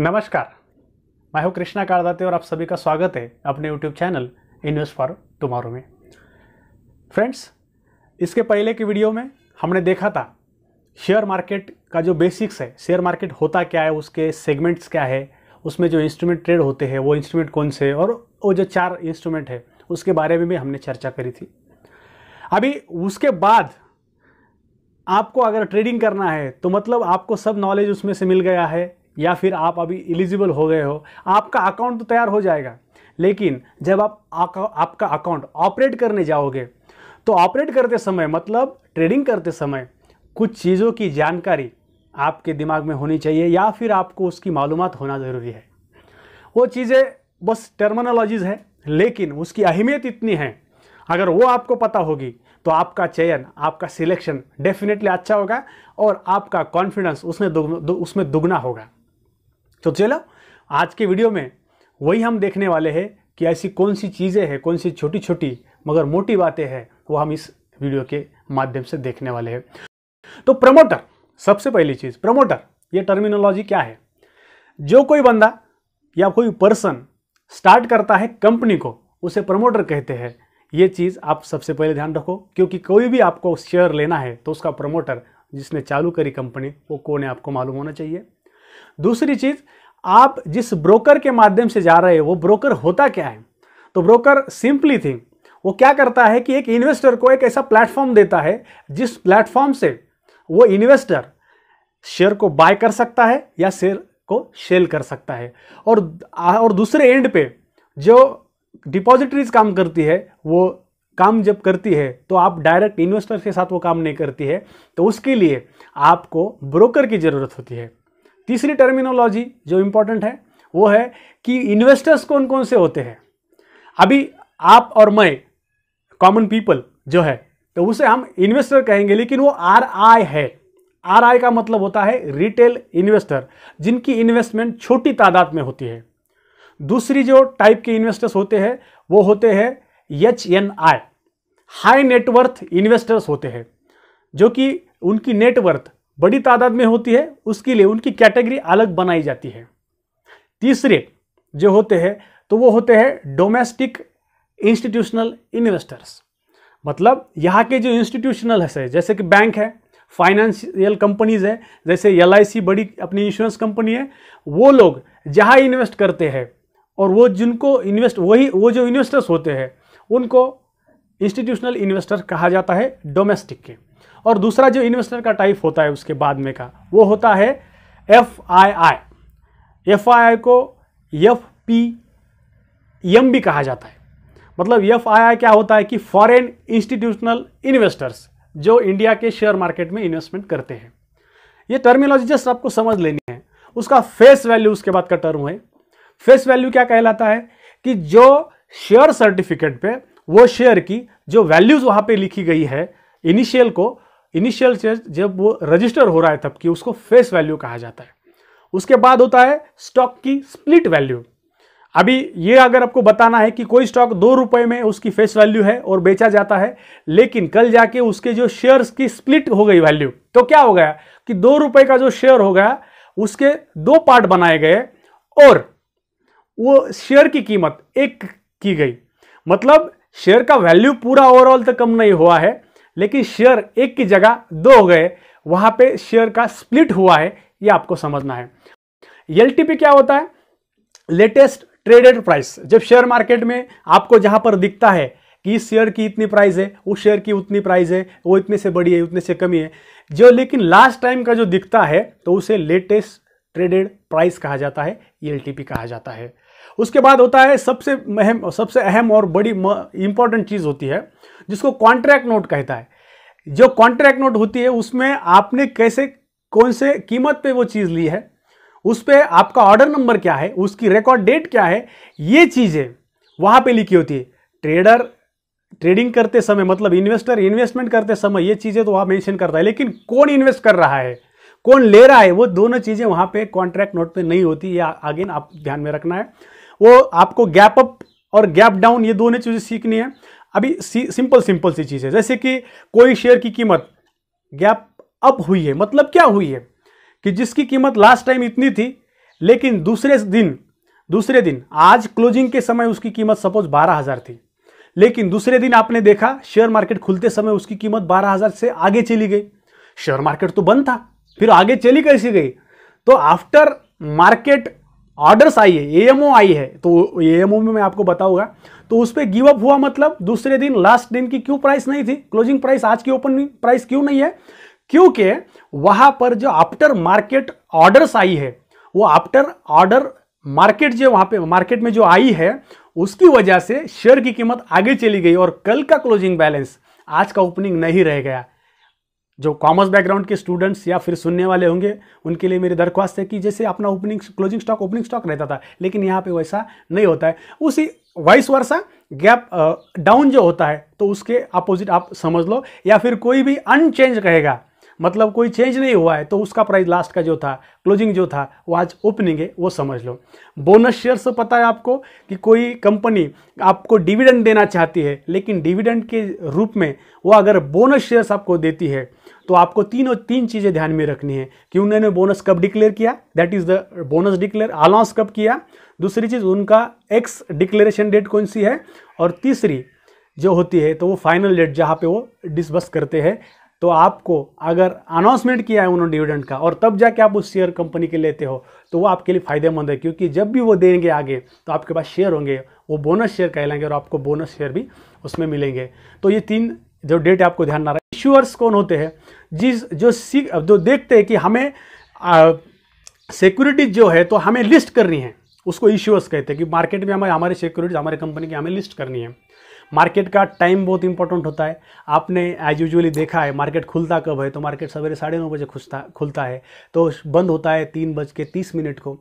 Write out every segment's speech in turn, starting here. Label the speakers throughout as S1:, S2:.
S1: नमस्कार मैं हूं कृष्णा कारदाते और आप सभी का स्वागत है अपने YouTube channel invest for tomorrow में फ्रेंड्स इसके पहले के वीडियो में हमने देखा था शेयर मार्केट का जो बेसिक्स है शेयर मार्केट होता क्या है उसके सेगमेंट्स क्या है उसमें जो इंस्ट्रूमेंट ट्रेड होते हैं वो इंस्ट्रूमेंट कौन से और वो जो चार इंस्ट्रूमेंट है उसके बारे में भी हमने चर्चा करी थी अभी उसके बाद आपको अगर ट्रेडिंग करना है तो मतलब आपको सब नॉलेज उसमें से मिल गया है या फिर आप अभी एलिजिबल हो गए हो आपका अकाउंट तो तैयार हो जाएगा लेकिन जब आप आपका अकाउंट ऑपरेट करने जाओगे तो ऑपरेट करते समय मतलब ट्रेडिंग करते समय कुछ चीज़ों की जानकारी आपके दिमाग में होनी चाहिए या फिर आपको उसकी मालूम होना ज़रूरी है वो चीज़ें बस टर्मिनोलॉजीज़ है लेकिन उसकी अहमियत इतनी है अगर वो आपको पता होगी तो आपका चयन आपका सिलेक्शन डेफिनेटली अच्छा होगा और आपका कॉन्फिडेंस उसने दुग, दु, उसमें दुगना होगा तो चलो आज के वीडियो में वही हम देखने वाले हैं कि ऐसी कौन सी चीज़ें हैं कौन सी छोटी छोटी मगर मोटी बातें हैं वो हम इस वीडियो के माध्यम से देखने वाले हैं तो प्रमोटर सबसे पहली चीज़ प्रमोटर ये टर्मिनोलॉजी क्या है जो कोई बंदा या कोई पर्सन स्टार्ट करता है कंपनी को उसे प्रमोटर कहते हैं ये चीज़ आप सबसे पहले ध्यान रखो क्योंकि कोई भी आपको शेयर लेना है तो उसका प्रमोटर जिसने चालू करी कंपनी वो कौन है आपको मालूम होना चाहिए दूसरी चीज़ आप जिस ब्रोकर के माध्यम से जा रहे हो वो ब्रोकर होता क्या है तो ब्रोकर सिंपली थिंग वो क्या करता है कि एक इन्वेस्टर को एक ऐसा प्लेटफॉर्म देता है जिस प्लेटफॉर्म से वो इन्वेस्टर शेयर को बाय कर सकता है या शेयर को सेल कर सकता है और और दूसरे एंड पे जो डिपॉजिटरीज काम करती है वो काम जब करती है तो आप डायरेक्ट इन्वेस्टर के साथ वो काम नहीं करती है तो उसके लिए आपको ब्रोकर की ज़रूरत होती है तीसरी टर्मिनोलॉजी जो इम्पोर्टेंट है वो है कि इन्वेस्टर्स कौन कौन से होते हैं अभी आप और मैं कॉमन पीपल जो है तो उसे हम इन्वेस्टर कहेंगे लेकिन वो आर आई है आर आई का मतलब होता है रिटेल इन्वेस्टर जिनकी इन्वेस्टमेंट छोटी तादाद में होती है दूसरी जो टाइप के इन्वेस्टर्स होते हैं वो होते हैं H N I high net worth investors होते हैं जो कि उनकी नेटवर्थ बड़ी तादाद में होती है उसके लिए उनकी कैटेगरी अलग बनाई जाती है तीसरे जो होते हैं तो वो होते हैं डोमेस्टिक इंस्टीट्यूशनल इन्वेस्टर्स मतलब यहाँ के जो इंस्टीट्यूशनल है जैसे कि बैंक है फाइनेंशियल कंपनीज है जैसे एल बड़ी अपनी इंश्योरेंस कंपनी है वो लोग जहाँ इन्वेस्ट करते हैं और वो जिनको इन्वेस्ट वही वो जो इन्वेस्टर्स होते हैं उनको इंस्टीट्यूशनल इन्वेस्टर कहा जाता है डोमेस्टिक के और दूसरा जो इन्वेस्टर का टाइप होता है उसके बाद में का वो होता है F I I F I आई को एफ पी एम भी कहा जाता है मतलब एफ आई आई क्या होता है कि फॉरेन इंस्टीट्यूशनल इन्वेस्टर्स जो इंडिया के शेयर मार्केट में इन्वेस्टमेंट करते हैं ये टर्मिनोलॉजी जस्ट आपको समझ लेनी है उसका फेस वैल्यू उसके बाद का टर्म है फेस वैल्यू क्या कहलाता है कि जो शेयर सर्टिफिकेट पे वो शेयर की जो वैल्यूज वहाँ पे लिखी गई है इनिशियल को इनिशियल चेंज जब वो रजिस्टर हो रहा है तब की उसको फेस वैल्यू कहा जाता है उसके बाद होता है स्टॉक की स्प्लिट वैल्यू अभी ये अगर आपको बताना है कि कोई स्टॉक दो रुपए में उसकी फेस वैल्यू है और बेचा जाता है लेकिन कल जाके उसके जो शेयर्स की स्प्लिट हो गई वैल्यू तो क्या हो गया कि दो रुपए का जो शेयर हो गया उसके दो पार्ट बनाए गए और वो शेयर की कीमत एक की गई मतलब शेयर का वैल्यू पूरा ओवरऑल तो कम नहीं हुआ है लेकिन शेयर एक की जगह दो हो गए वहां पे शेयर का स्प्लिट हुआ है ये आपको समझना है एल क्या होता है लेटेस्ट ट्रेडेड प्राइस जब शेयर मार्केट में आपको जहां पर दिखता है कि इस शेयर की इतनी प्राइस है उस शेयर की उतनी प्राइस है वो इतने से बड़ी है उतने से कमी है जो लेकिन लास्ट टाइम का जो दिखता है तो उसे लेटेस्ट ट्रेडेड प्राइस कहा जाता है एल कहा जाता है उसके बाद होता है सबसे अहम सबसे अहम और बड़ी इंपॉर्टेंट चीज़ होती है जिसको कॉन्ट्रैक्ट नोट कहता है जो कॉन्ट्रैक्ट नोट होती है उसमें आपने कैसे कौन से कीमत पे वो चीज़ ली है उस पर आपका ऑर्डर नंबर क्या है उसकी रिकॉर्ड डेट क्या है ये चीज़ें वहाँ पे लिखी होती है ट्रेडर ट्रेडिंग करते समय मतलब इन्वेस्टर इन्वेस्टमेंट करते समय ये चीज़ें तो वहाँ मेंशन करता है लेकिन कौन इन्वेस्ट कर रहा है कौन ले रहा है वो दोनों चीज़ें वहाँ पे कॉन्ट्रैक्ट नोट पे नहीं होती ये अगेन आप ध्यान में रखना है वो आपको गैप अप और गैप डाउन ये दोनों चीज़ें सीखनी है अभी सिंपल सिंपल सी चीज़ है जैसे कि कोई शेयर की कीमत गैप अप हुई है मतलब क्या हुई है कि जिसकी कीमत लास्ट टाइम इतनी थी लेकिन दूसरे दिन दूसरे दिन आज क्लोजिंग के समय उसकी कीमत सपोज बारह हज़ार थी लेकिन दूसरे दिन आपने देखा शेयर मार्केट खुलते समय उसकी कीमत बारह हज़ार से आगे चली गई शेयर मार्केट तो बंद था फिर आगे चली कैसी गई तो आफ्टर मार्केट ऑर्डर्स आई है एएमओ आई है तो एएमओ में मैं आपको बताऊंगा तो उस पर गिव अप हुआ मतलब दूसरे दिन लास्ट दिन की क्यों प्राइस नहीं थी क्लोजिंग प्राइस आज की ओपन प्राइस क्यों नहीं है क्योंकि वहां पर जो आफ्टर मार्केट ऑर्डर्स आई है वो आफ्टर ऑर्डर मार्केट जो वहां पे मार्केट में जो आई है उसकी वजह से शेयर की कीमत आगे चली गई और कल का क्लोजिंग बैलेंस आज का ओपनिंग नहीं रह गया जो कॉमर्स बैकग्राउंड के स्टूडेंट्स या फिर सुनने वाले होंगे उनके लिए मेरी दरख्वास्त है कि जैसे अपना opening closing stock opening stock रहता था लेकिन यहाँ पे वैसा नहीं होता है उसी वाइस वर्षा गैप डाउन जो होता है तो उसके अपोजिट आप समझ लो या फिर कोई भी अनचेंज रहेगा मतलब कोई चेंज नहीं हुआ है तो उसका प्राइस लास्ट का जो था क्लोजिंग जो था वो आज ओपनिंग है वो समझ लो बोनस शेयर से पता है आपको कि कोई कंपनी आपको डिविडेंड देना चाहती है लेकिन डिविडेंड के रूप में वो अगर बोनस शेयर्स आपको देती है तो आपको तीनों तीन चीज़ें ध्यान में रखनी है कि उन्होंने बोनस कब डिक्लेयर किया that is the bonus declare allowance कब किया दूसरी चीज़ उनका एक्स डिक्लेरेशन डेट कौन सी है और तीसरी जो होती है तो वो फाइनल डेट जहाँ पे वो डिसबस करते हैं तो आपको अगर अनाउंसमेंट किया है उन्होंने डिविडेंड का और तब जाके आप उस शेयर कंपनी के लेते हो तो वो आपके लिए फायदेमंद है क्योंकि जब भी वो देंगे आगे तो आपके पास शेयर होंगे वो बोनस शेयर कहलाएंगे और आपको बोनस शेयर भी उसमें मिलेंगे तो ये तीन जो डेट आपको ध्यान ना रहा है इश्यूअर्स कौन होते हैं जिस जो सीख जो देखते हैं कि हमें सिक्योरिटीज जो है तो हमें लिस्ट करनी है उसको इश्यूअर्स कहते हैं कि मार्केट में हमारे हमारे सिक्योरिटीज हमारे कंपनी की हमें लिस्ट करनी है मार्केट का टाइम बहुत इंपॉर्टेंट होता है आपने एज यूजली देखा है मार्केट खुलता कब है तो मार्केट सवेरे साढ़े नौ बजे खुलता खुलता है तो बंद होता है तीन बज के तीस मिनट को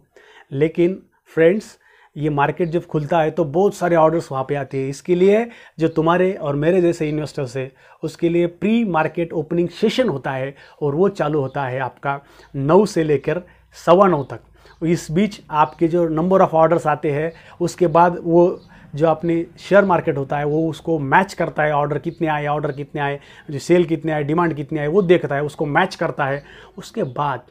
S1: लेकिन फ्रेंड्स ये मार्केट जब खुलता है तो बहुत सारे ऑर्डर्स वहाँ पे आते हैं इसके लिए जो तुम्हारे और मेरे जैसे इन्वेस्टर्स है उसके लिए प्री मार्केट ओपनिंग सेशन होता है और वो चालू होता है आपका नौ से लेकर सवा नौ तक इस बीच आपके जो नंबर ऑफ़ ऑर्डर्स आते हैं उसके बाद वो जो अपनी शेयर मार्केट होता है वो उसको मैच करता है ऑर्डर कितने आए ऑर्डर कितने आए जो सेल कितने आए डिमांड कितने आए वो देखता है उसको मैच करता है उसके बाद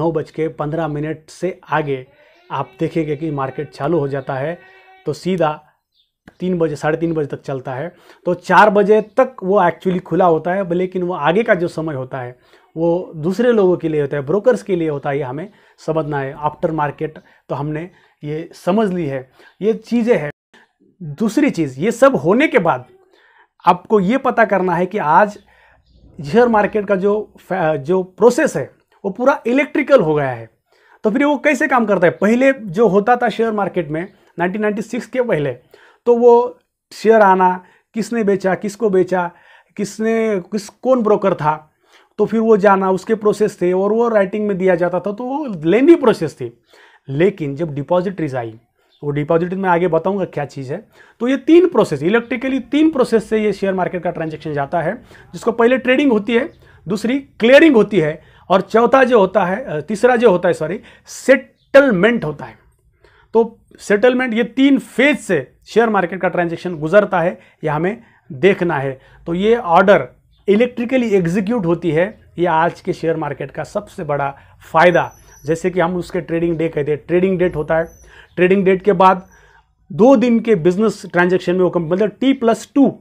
S1: नौ बज के पंद्रह मिनट से आगे आप देखेंगे कि मार्केट चालू हो जाता है तो सीधा तीन बजे साढ़े तीन बजे तक चलता है तो चार बजे तक वो एक्चुअली खुला होता है लेकिन वो आगे का जो समय होता है वो दूसरे लोगों के लिए होता है ब्रोकर्स के लिए होता है ये हमें समझना है आफ्टर मार्केट तो हमने ये समझ ली है ये चीज़ें हैं दूसरी चीज़ ये सब होने के बाद आपको ये पता करना है कि आज शेयर मार्केट का जो जो प्रोसेस है वो पूरा इलेक्ट्रिकल हो गया है तो फिर वो कैसे काम करता है पहले जो होता था शेयर मार्केट में 1996 के पहले तो वो शेयर आना किसने बेचा किसको बेचा किसने किस कौन ब्रोकर था तो फिर वो जाना उसके प्रोसेस थे और वो राइटिंग में दिया जाता था तो वो लेंदी प्रोसेस थी लेकिन जब डिपॉजिटरीज आई वो तो डिपॉजिट में आगे बताऊंगा क्या चीज़ है तो ये तीन प्रोसेस इलेक्ट्रिकली तीन प्रोसेस से ये शेयर मार्केट का ट्रांजेक्शन जाता है जिसको पहले ट्रेडिंग होती है दूसरी क्लियरिंग होती है और चौथा जो होता है तीसरा जो होता है सॉरी सेटलमेंट होता है तो सेटलमेंट ये तीन फेज से शेयर मार्केट का ट्रांजेक्शन गुजरता है यह हमें देखना है तो ये ऑर्डर इलेक्ट्रिकली एग्जीक्यूट होती है ये आज के शेयर मार्केट का सबसे बड़ा फ़ायदा जैसे कि हम उसके ट्रेडिंग डे कहते हैं ट्रेडिंग डेट होता है ट्रेडिंग डेट के बाद दो दिन के बिजनेस ट्रांजेक्शन में वो मतलब टी प्लस टू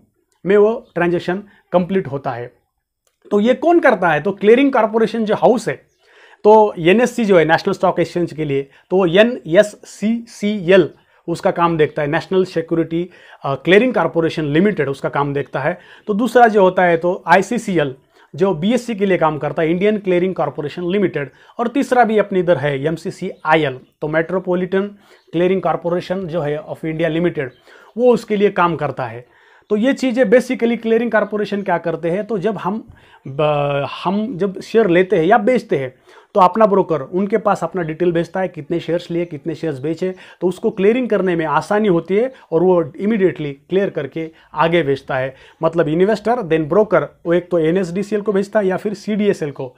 S1: में वो ट्रांजेक्शन कंप्लीट होता है तो ये कौन करता है तो क्लियरिंग कॉरपोरेशन जो हाउस है तो एन जो है नेशनल स्टॉक एक्सचेंज के लिए तो N S C C L उसका काम देखता है national security clearing corporation limited उसका काम देखता है तो दूसरा जो होता है तो आई सी सी एल जो बीएससी के लिए काम करता है इंडियन क्लियरिंग कॉरपोरेशन लिमिटेड और तीसरा भी अपनी इधर है एम सी तो मेट्रोपोलिटन क्लियरिंग कॉरपोरेशन जो है ऑफ इंडिया लिमिटेड वो उसके लिए काम करता है तो ये चीज़ें बेसिकली क्लियरिंग कॉरपोरेशन क्या करते हैं तो जब हम हम जब शेयर लेते हैं या बेचते हैं तो अपना ब्रोकर उनके पास अपना डिटेल भेजता है कितने शेयर्स लिए कितने शेयर्स बेचे तो उसको क्लियरिंग करने में आसानी होती है और वो इमीडिएटली क्लियर करके आगे भेजता है मतलब इन्वेस्टर देन ब्रोकर वो एक तो एन को भेजता है या फिर सी को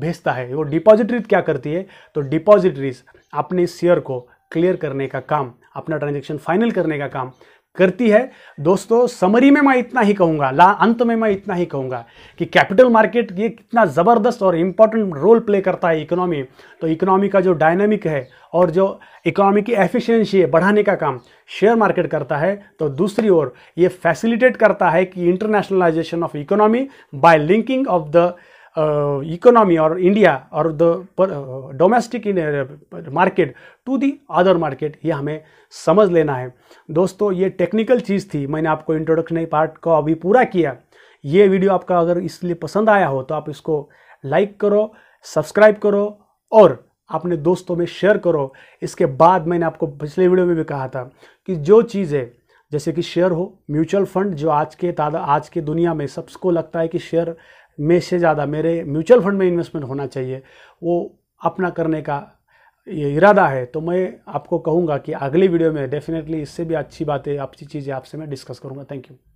S1: भेजता है वो डिपॉजिटरीज क्या करती है तो डिपॉजिटरीज अपने शेयर को क्लियर करने का काम अपना ट्रांजेक्शन फाइनल करने का काम करती है दोस्तों समरी में मैं इतना ही कहूँगा ला अंत में मैं इतना ही कहूँगा कि कैपिटल मार्केट ये कितना ज़बरदस्त और इंपॉर्टेंट रोल प्ले करता है इकोनॉमी तो इकोनॉमी का जो डायनेमिक है और जो इकोनॉमी की एफिशिएंसी है बढ़ाने का काम शेयर मार्केट करता है तो दूसरी ओर ये फैसिलिटेट करता है कि internationalization of economy by linking of the uh, economy or India or the uh, domestic in, uh, market to the other market ये हमें समझ लेना है दोस्तों ये टेक्निकल चीज़ थी मैंने आपको इंट्रोडक्शन पार्ट को अभी पूरा किया ये वीडियो आपका अगर इसलिए पसंद आया हो तो आप इसको लाइक करो सब्सक्राइब करो और अपने दोस्तों में शेयर करो इसके बाद मैंने आपको पिछले वीडियो में भी कहा था कि जो चीज़ें जैसे कि शेयर हो म्यूचुअल फंड जो आज के तादा आज के दुनिया में सबको लगता है कि शेयर में से ज़्यादा मेरे म्यूचुअल फंड में इन्वेस्टमेंट होना चाहिए वो अपना करने का ये इरादा है तो मैं आपको कहूँगा कि अगली वीडियो में डेफिनेटली इससे भी अच्छी बातें अच्छी चीज़ें आपसे मैं डिस्कस करूँगा थैंक यू